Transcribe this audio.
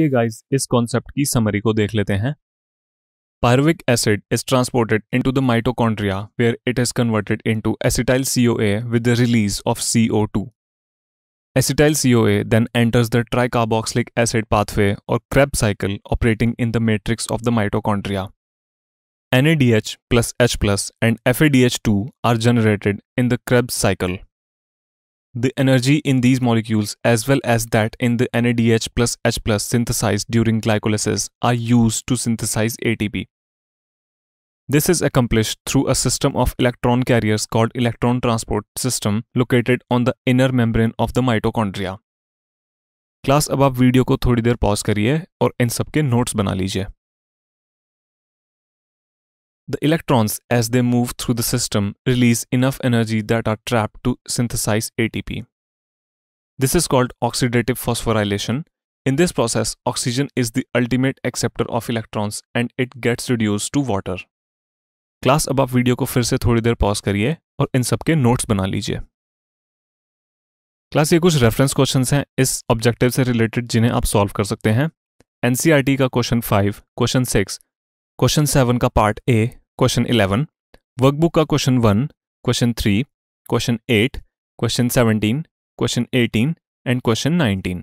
चलिए गाइस इस कॉन्सेप्ट की समरी को देख लेते हैं pyruvic acid is transported into the mitochondria where it is converted into acetyl C O A with release of C O two acetyl C O A then enters the tricarboxylic acid pathway और Krebs cycle operating in the matrix of the mitochondria N A D H plus H plus and F A D H two are generated in the Krebs cycle The energy in these molecules as well as that in the NADH plus H plus synthesized during glycolysis are used to synthesize ATP. This is accomplished through a system of electron carriers called electron transport system located on the inner membrane of the mitochondria. Class, above video video को थोड़ी देर pause करिए और इन सब के notes बना The electrons, as they move through the system, release enough energy that are trapped to synthesize ATP. This is called oxidative phosphorylation. In this process, oxygen is the ultimate acceptor of electrons and it gets reduced to water. Class above video ko fir se thodi der pause kariye aur in sab ke notes bana lijiye. Class ye kuch reference questions hain is objective se related jinhe aap solve kar sakte hain. हैं ka question 5, question 6, question 7 ka part A, question eleven workbook का question one question three question eight question seventeen question eighteen and question nineteen